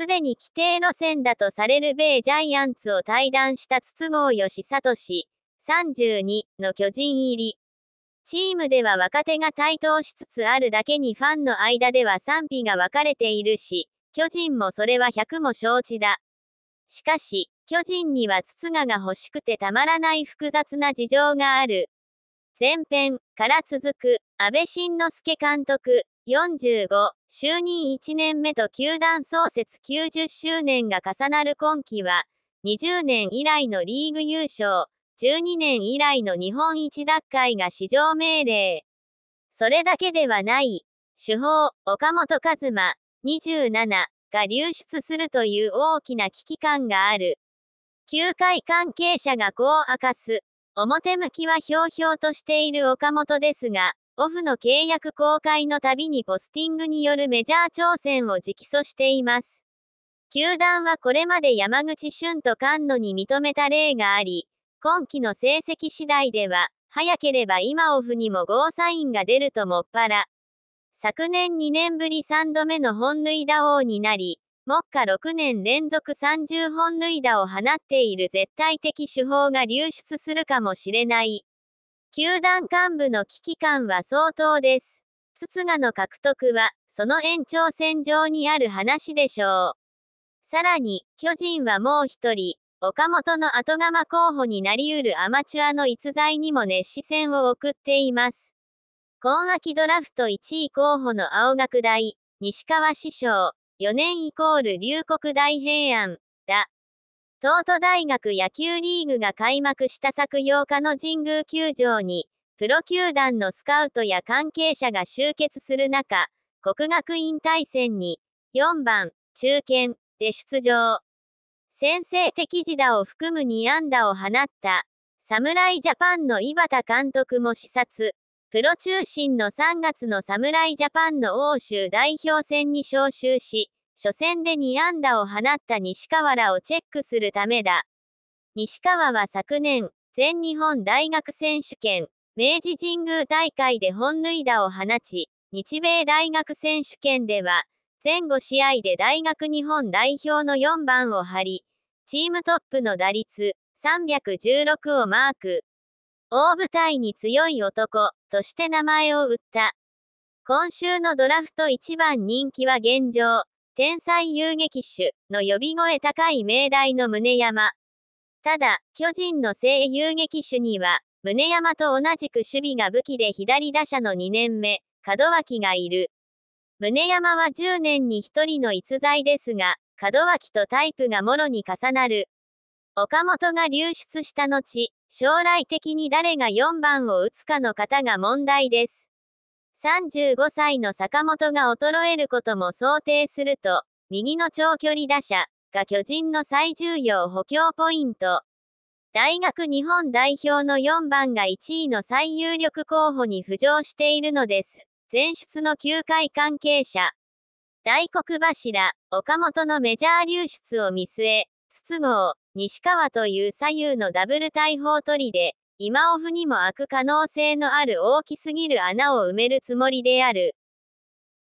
すでに規定の線だとされる米ジャイアンツを退団した筒香義聡32の巨人入り。チームでは若手が台頭しつつあるだけにファンの間では賛否が分かれているし、巨人もそれは100も承知だ。しかし、巨人には筒香が欲しくてたまらない複雑な事情がある。前編から続く安倍晋之助監督45就任1年目と球団創設90周年が重なる今季は20年以来のリーグ優勝12年以来の日本一奪回が史上命令それだけではない主砲岡本和真27が流出するという大きな危機感がある球界関係者がこう明かす表向きはひょうひょうとしている岡本ですが、オフの契約公開のたびにポスティングによるメジャー挑戦を直訴しています。球団はこれまで山口俊と菅野に認めた例があり、今季の成績次第では、早ければ今オフにもゴーサインが出るともっぱら。昨年2年ぶり3度目の本塁打王になり、目下6年連続30本塁打を放っている絶対的手法が流出するかもしれない。球団幹部の危機感は相当です。筒賀の獲得は、その延長線上にある話でしょう。さらに、巨人はもう一人、岡本の後釜候補になりうるアマチュアの逸材にも熱視線を送っています。今秋ドラフト1位候補の青学大、西川師匠、4年イコール龍谷大平安、だ。東都大学野球リーグが開幕した昨8日の神宮球場に、プロ球団のスカウトや関係者が集結する中、国学院大戦に、4番、中堅、で出場。先制的自打を含む2安打を放った、侍ジャパンの井端監督も視察。プロ中心の3月の侍ジャパンの欧州代表戦に招集し、初戦で2安打を放った西川らをチェックするためだ。西川は昨年、全日本大学選手権、明治神宮大会で本塁打を放ち、日米大学選手権では、前後試合で大学日本代表の4番を張り、チームトップの打率316をマーク。大舞台に強い男として名前を売った。今週のドラフト一番人気は現状、天才遊撃手の呼び声高い命題の宗山。ただ、巨人の正遊撃手には、宗山と同じく守備が武器で左打者の2年目、門脇がいる。宗山は10年に1人の逸材ですが、門脇とタイプがもろに重なる。岡本が流出した後、将来的に誰が4番を打つかの方が問題です。35歳の坂本が衰えることも想定すると、右の長距離打者が巨人の最重要補強ポイント。大学日本代表の4番が1位の最有力候補に浮上しているのです。前出の球界関係者。大黒柱、岡本のメジャー流出を見据え、筒香、西川という左右のダブル大砲取りで、今オフにも開く可能性のある大きすぎる穴を埋めるつもりである。